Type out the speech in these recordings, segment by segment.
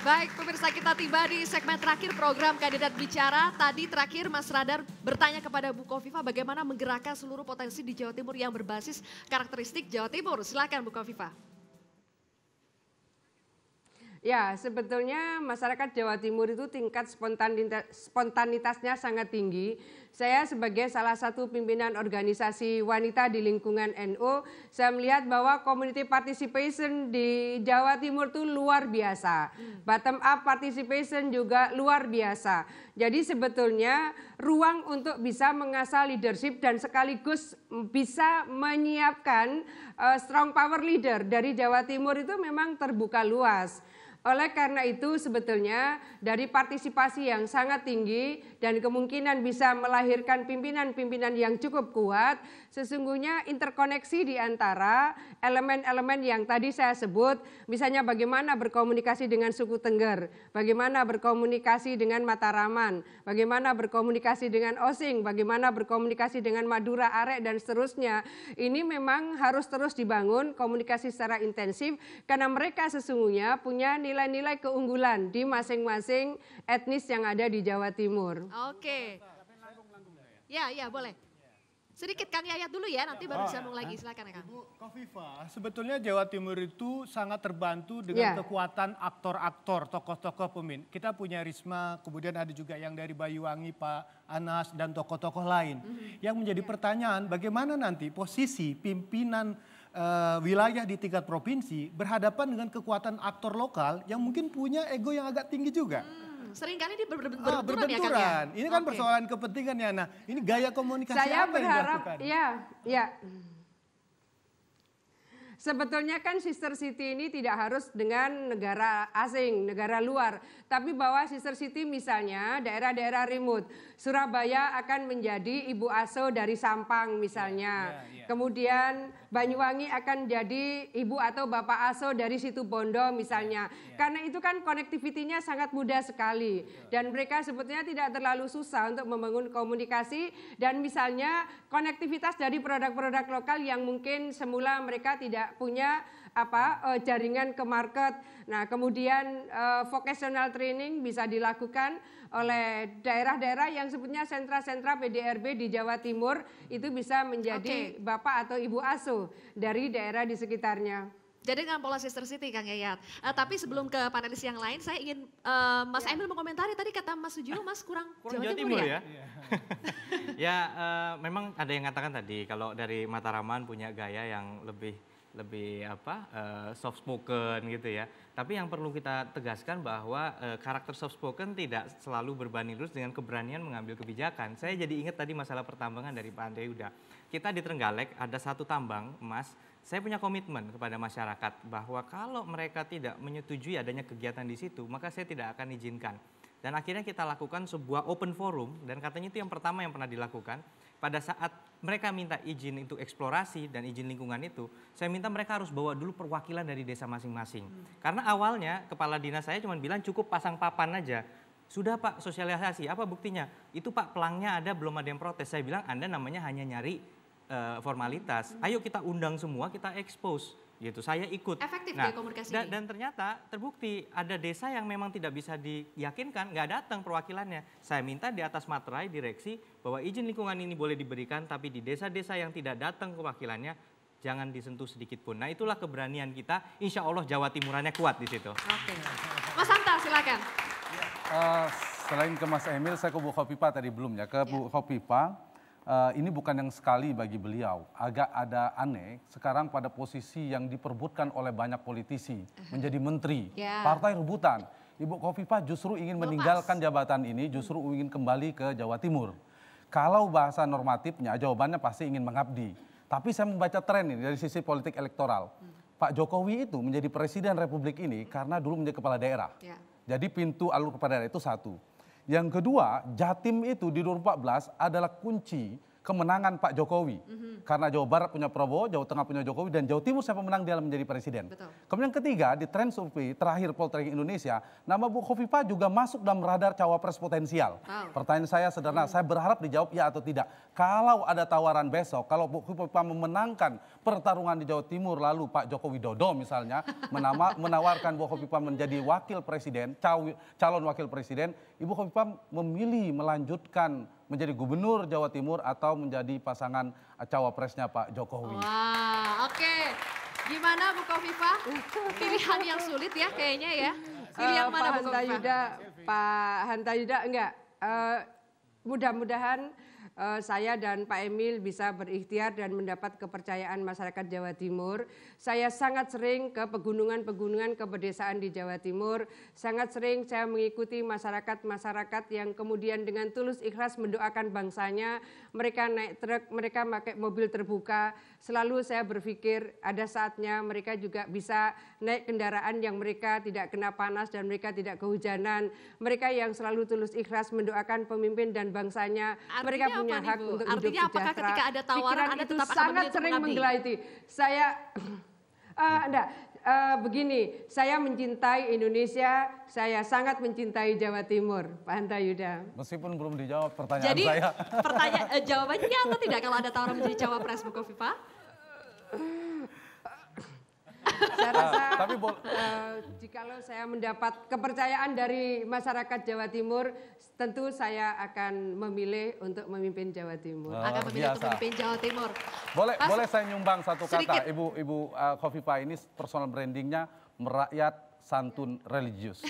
Baik, pemirsa kita tiba di segmen terakhir program kandidat bicara. Tadi terakhir Mas Radar bertanya kepada Bu Kofifa bagaimana menggerakkan seluruh potensi di Jawa Timur yang berbasis karakteristik Jawa Timur. Silakan Bu Kofifa. Ya, sebetulnya masyarakat Jawa Timur itu tingkat spontanitasnya sangat tinggi. Saya sebagai salah satu pimpinan organisasi wanita di lingkungan NU, saya melihat bahwa community participation di Jawa Timur itu luar biasa. Hmm. Bottom up participation juga luar biasa. Jadi sebetulnya ruang untuk bisa mengasah leadership dan sekaligus bisa menyiapkan uh, strong power leader dari Jawa Timur itu memang terbuka luas. Oleh karena itu sebetulnya dari partisipasi yang sangat tinggi dan kemungkinan bisa melahirkan pimpinan-pimpinan yang cukup kuat, sesungguhnya interkoneksi di antara elemen-elemen yang tadi saya sebut, misalnya bagaimana berkomunikasi dengan suku Tengger, bagaimana berkomunikasi dengan Mataraman, bagaimana berkomunikasi dengan Osing, bagaimana berkomunikasi dengan Madura Arek dan seterusnya. Ini memang harus terus dibangun komunikasi secara intensif karena mereka sesungguhnya punya nilai nilai-nilai keunggulan di masing-masing etnis yang ada di Jawa Timur. Oke. Ya, ya boleh. Sedikit Kang Yayat dulu ya, nanti baru sambung lagi. Silakan Kang. Ibu Kofifa, sebetulnya Jawa Timur itu sangat terbantu dengan yeah. kekuatan aktor-aktor, tokoh-tokoh pemimpin. Kita punya Risma, kemudian ada juga yang dari Bayuwangi, Pak Anas, dan tokoh-tokoh lain. Mm -hmm. Yang menjadi yeah. pertanyaan, bagaimana nanti posisi pimpinan uh, wilayah di tingkat provinsi berhadapan dengan kekuatan aktor lokal yang mungkin punya ego yang agak tinggi juga. Hmm seringkali ini ber ber berbenturan, ah, berbenturan ya kan ya? Ini kan okay. persoalan kepentingan ya. Nah, ini gaya komunikasi Saya apa berharap, yang dilakukan? Iya, iya. Sebetulnya kan Sister City ini tidak harus dengan negara asing, negara luar. Tapi bahwa Sister City misalnya daerah-daerah remote. Surabaya akan menjadi ibu aso dari Sampang misalnya. Yeah, yeah, yeah. Kemudian Banyuwangi akan jadi ibu atau bapak aso dari situ Bondo misalnya. Iya, iya. Karena itu kan konektivitinya sangat mudah sekali. Dan mereka sebetulnya tidak terlalu susah untuk membangun komunikasi. Dan misalnya konektivitas dari produk-produk lokal yang mungkin semula mereka tidak punya apa eh, jaringan ke market. Nah, kemudian eh, vocational training bisa dilakukan oleh daerah-daerah yang sebutnya sentra-sentra PDRB di Jawa Timur itu bisa menjadi okay. bapak atau ibu asuh dari daerah di sekitarnya. Jadi dengan pola sister city Kang Yayat. Uh, tapi sebelum ke panelis yang lain, saya ingin uh, Mas ya. Emil mengomentari tadi kata Mas Sujiwo, Mas kurang, kurang Jawa, Jawa Timur, Timur ya. Ya, iya. ya uh, memang ada yang katakan tadi kalau dari Mataraman punya gaya yang lebih lebih apa uh, soft spoken gitu ya. Tapi yang perlu kita tegaskan bahwa uh, karakter soft spoken tidak selalu berbanding lurus dengan keberanian mengambil kebijakan. Saya jadi ingat tadi masalah pertambangan dari Pak Andre Yuda. Kita di Trenggalek ada satu tambang emas. Saya punya komitmen kepada masyarakat bahwa kalau mereka tidak menyetujui adanya kegiatan di situ, maka saya tidak akan izinkan. Dan akhirnya kita lakukan sebuah open forum dan katanya itu yang pertama yang pernah dilakukan pada saat mereka minta izin untuk eksplorasi dan izin lingkungan itu, saya minta mereka harus bawa dulu perwakilan dari desa masing-masing. Hmm. Karena awalnya kepala dinas saya cuma bilang cukup pasang papan aja. Sudah Pak sosialisasi, apa buktinya? Itu Pak pelangnya ada belum ada yang protes. Saya bilang Anda namanya hanya nyari uh, formalitas. Hmm. Ayo kita undang semua, kita expose gitu. Saya ikut. Efektif nah, komunikasi dan, Dan ternyata terbukti ada desa yang memang tidak bisa diyakinkan, nggak datang perwakilannya. Saya minta di atas materai direksi bahwa izin lingkungan ini boleh diberikan, tapi di desa-desa yang tidak datang perwakilannya jangan disentuh sedikit pun. Nah itulah keberanian kita. Insya Allah Jawa Timurannya kuat di situ. Oke, Mas Santa silakan. Uh, selain ke Mas Emil, saya ke Bu Kopipa tadi belum ya. Ke Bu iya. Kopipa uh, ini bukan yang sekali bagi beliau. Agak ada aneh sekarang pada posisi yang diperbutkan oleh banyak politisi menjadi menteri, yeah. partai rebutan. Ibu Kofifa justru ingin Lepas. meninggalkan jabatan ini, justru ingin kembali ke Jawa Timur. Kalau bahasa normatifnya, jawabannya pasti ingin mengabdi. Tapi saya membaca tren ini dari sisi politik elektoral. Hmm. Pak Jokowi itu menjadi presiden Republik ini karena dulu menjadi kepala daerah. Ya. Jadi pintu alur kepala itu satu. Yang kedua, Jatim itu di 2014 adalah kunci kemenangan Pak Jokowi. Mm -hmm. Karena Jawa Barat punya Prabowo, Jawa Tengah punya Jokowi, dan Jawa Timur siapa menang dalam menjadi presiden. Betul. Kemudian ketiga, di tren survei terakhir poltering Indonesia, nama Bu Kofifa juga masuk dalam radar cawapres potensial. Oh. Pertanyaan saya sederhana, mm. saya berharap dijawab ya atau tidak. Kalau ada tawaran besok, kalau Bu Kofifa memenangkan pertarungan di Jawa Timur, lalu Pak Jokowi Widodo misalnya menama, menawarkan Bu Kofifa menjadi wakil presiden, calon wakil presiden, Ibu Kofifa memilih melanjutkan menjadi gubernur Jawa Timur atau menjadi pasangan cawapresnya Pak Jokowi. Wah, oke. Okay. Gimana Bu Kofifa? Pilihan yang sulit ya kayaknya ya. Pilih yang eh, mana uh, Pak Bu Kofifa? Pak Hanta Yuda enggak. Uh, mudah-mudahan uh, saya dan Pak Emil bisa berikhtiar dan mendapat kepercayaan masyarakat Jawa Timur. Saya sangat sering ke pegunungan-pegunungan ke pedesaan di Jawa Timur. Sangat sering saya mengikuti masyarakat-masyarakat yang kemudian dengan tulus ikhlas mendoakan bangsanya. Mereka naik truk, mereka pakai mobil terbuka. Selalu saya berpikir ada saatnya mereka juga bisa naik kendaraan yang mereka tidak kena panas dan mereka tidak kehujanan. Mereka yang selalu tulus ikhlas mendoakan pemimpin dan bangsanya. Artinya mereka punya apa hak Ibu? untuk Artinya hidup apakah ketika ada tawaran Pikiran Anda tetap akan sangat sering mengabdi? menggelaiti. Saya uh, enggak, uh, begini, saya mencintai Indonesia, saya sangat mencintai Jawa Timur, Pak Hanta Yuda. Meskipun belum dijawab pertanyaan Jadi, saya. Jadi pertanyaan uh, eh, jawabannya atau tidak kalau ada tawaran menjadi cawapres Bu Kofifa? Saya rasa uh, tapi uh, saya mendapat kepercayaan dari masyarakat Jawa Timur, tentu saya akan memilih untuk memimpin Jawa Timur. Uh, akan memilih biasa. untuk memimpin Jawa Timur. Boleh Pas, boleh saya nyumbang satu sedikit. kata, Ibu Ibu uh, Kofifa ini personal brandingnya merakyat santun religius.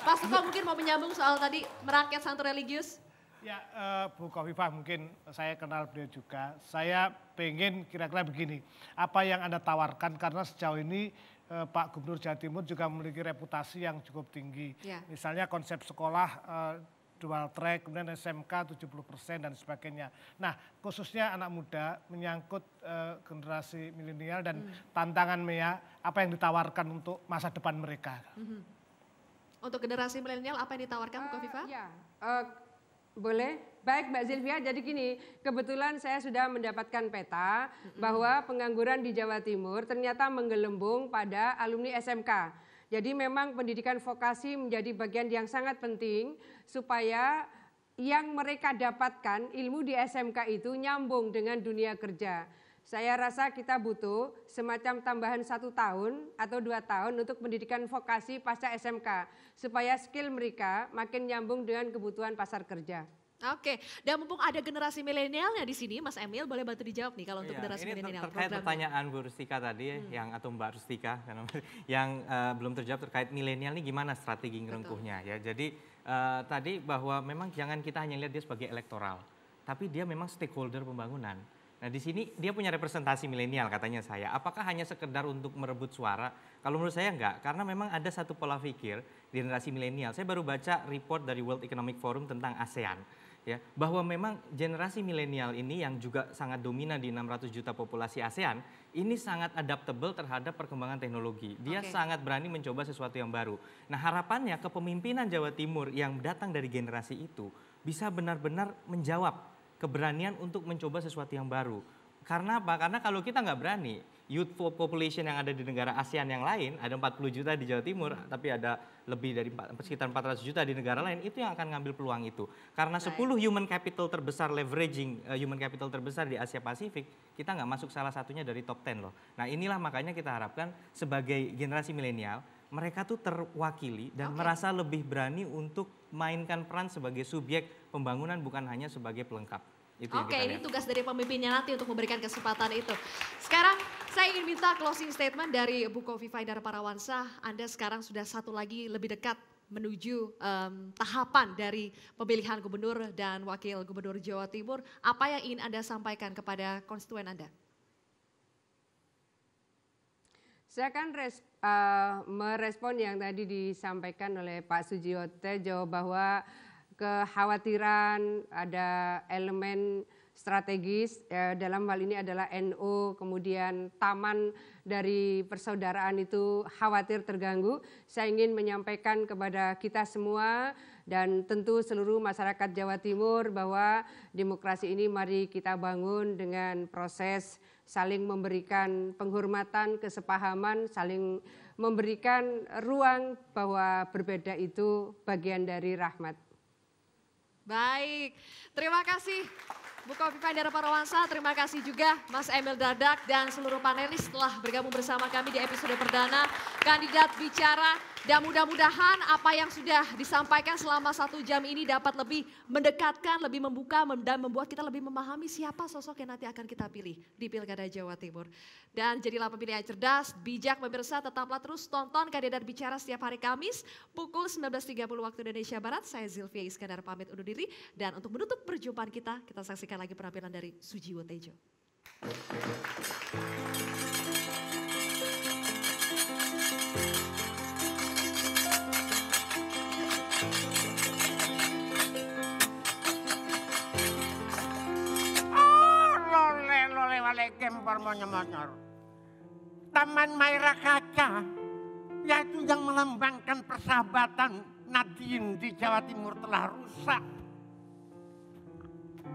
Pak Suka mungkin mau menyambung soal tadi merakyat santun religius. Ya, uh, Bu Kofifah mungkin saya kenal beliau juga. Saya pengen kira-kira begini, apa yang Anda tawarkan karena sejauh ini uh, Pak Gubernur Jawa Timur juga memiliki reputasi yang cukup tinggi. Ya. Misalnya konsep sekolah eh, dual track, kemudian SMK 70% dan sebagainya. Nah, khususnya anak muda menyangkut uh, generasi milenial dan hmm. tantangan Mea, apa yang ditawarkan untuk masa depan mereka? Hmm. Untuk generasi milenial apa yang ditawarkan, Bu Kofifah? Ya, uh, boleh? Baik Mbak Silvia, jadi gini, kebetulan saya sudah mendapatkan peta bahwa pengangguran di Jawa Timur ternyata menggelembung pada alumni SMK. Jadi memang pendidikan vokasi menjadi bagian yang sangat penting supaya yang mereka dapatkan ilmu di SMK itu nyambung dengan dunia kerja. Saya rasa kita butuh semacam tambahan satu tahun atau dua tahun untuk pendidikan vokasi pasca SMK supaya skill mereka makin nyambung dengan kebutuhan pasar kerja. Oke, dan mumpung ada generasi milenialnya di sini, Mas Emil boleh bantu dijawab nih kalau untuk iya, generasi milenial. Ini terkait pertanyaan Bu Rustika tadi hmm. yang atau Mbak Rustika yang uh, belum terjawab terkait milenial ini gimana strategi ngerengkuhnya ya. Jadi uh, tadi bahwa memang jangan kita hanya lihat dia sebagai elektoral, tapi dia memang stakeholder pembangunan. Nah di sini dia punya representasi milenial katanya saya. Apakah hanya sekedar untuk merebut suara? Kalau menurut saya enggak, karena memang ada satu pola pikir di generasi milenial. Saya baru baca report dari World Economic Forum tentang ASEAN. Ya, bahwa memang generasi milenial ini yang juga sangat dominan di 600 juta populasi ASEAN ini sangat adaptable terhadap perkembangan teknologi. Dia okay. sangat berani mencoba sesuatu yang baru. Nah, harapannya kepemimpinan Jawa Timur yang datang dari generasi itu bisa benar-benar menjawab keberanian untuk mencoba sesuatu yang baru. Karena apa? Karena kalau kita nggak berani, youth population yang ada di negara ASEAN yang lain, ada 40 juta di Jawa Timur, hmm. tapi ada lebih dari 4, sekitar 400 juta di negara lain, itu yang akan ngambil peluang itu. Karena 10 human capital terbesar leveraging uh, human capital terbesar di Asia Pasifik, kita nggak masuk salah satunya dari top 10 loh. Nah inilah makanya kita harapkan sebagai generasi milenial, mereka tuh terwakili dan okay. merasa lebih berani untuk mainkan peran sebagai subjek pembangunan bukan hanya sebagai pelengkap. Oke, okay, ini tugas dari pemimpinnya nanti untuk memberikan kesempatan itu. Sekarang saya ingin minta closing statement dari Bu Kofifa Indar Parawansa. Anda sekarang sudah satu lagi lebih dekat menuju um, tahapan dari pemilihan gubernur dan wakil gubernur Jawa Timur. Apa yang ingin Anda sampaikan kepada konstituen Anda? Saya akan res, uh, merespon yang tadi disampaikan oleh Pak Sujiwote, jawab bahwa kekhawatiran, ada elemen strategis ya, dalam hal ini adalah NO, kemudian taman dari persaudaraan itu khawatir terganggu. Saya ingin menyampaikan kepada kita semua dan tentu seluruh masyarakat Jawa Timur bahwa demokrasi ini mari kita bangun dengan proses saling memberikan penghormatan, kesepahaman, saling memberikan ruang bahwa berbeda itu bagian dari rahmat. Baik, terima kasih Bu Kofifa Indar Parawansa, terima kasih juga Mas Emil Dardak dan seluruh panelis telah bergabung bersama kami di episode perdana Kandidat Bicara dan mudah-mudahan apa yang sudah disampaikan selama satu jam ini dapat lebih mendekatkan, lebih membuka dan membuat kita lebih memahami siapa sosok yang nanti akan kita pilih di Pilkada Jawa Timur. Dan jadilah pemilih yang cerdas, bijak, pemirsa tetaplah terus tonton kandidat bicara setiap hari Kamis pukul 19.30 waktu Indonesia Barat. Saya Zilvia Iskandar pamit undur diri dan untuk menutup perjumpaan kita, kita saksikan lagi penampilan dari Sujiwo Tejo. Thank you. namanya mana Taman Maira Kaca, yaitu yang melambangkan persahabatan Nadine di Jawa Timur telah rusak.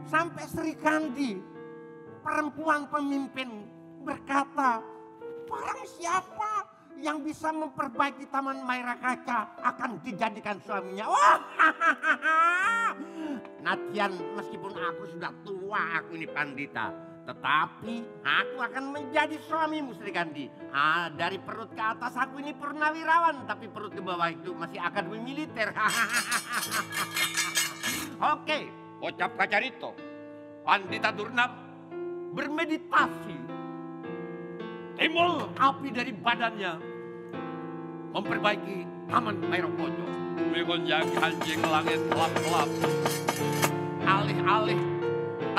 Sampai Sri Kandi, perempuan pemimpin berkata, barang siapa yang bisa memperbaiki Taman Maira Kaca akan dijadikan suaminya. Wah, oh, Nadian meskipun aku sudah tua aku ini pandita tetapi aku akan menjadi suamimu Sri Kandi. Ah, dari perut ke atas aku ini purnawirawan, tapi perut ke bawah itu masih akan militer. Oke, ucap Kacarito. Pandita Durna bermeditasi. Timbul api dari badannya. Memperbaiki taman Mairokojo. Megonjang anjing langit kelap-kelap. Alih-alih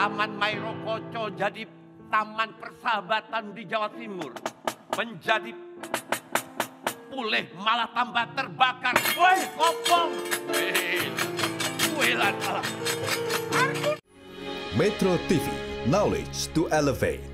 Taman Mairokoco jadi taman persahabatan di Jawa Timur. Menjadi pulih malah tambah terbakar. Woi, kopong. Metro TV, knowledge to elevate.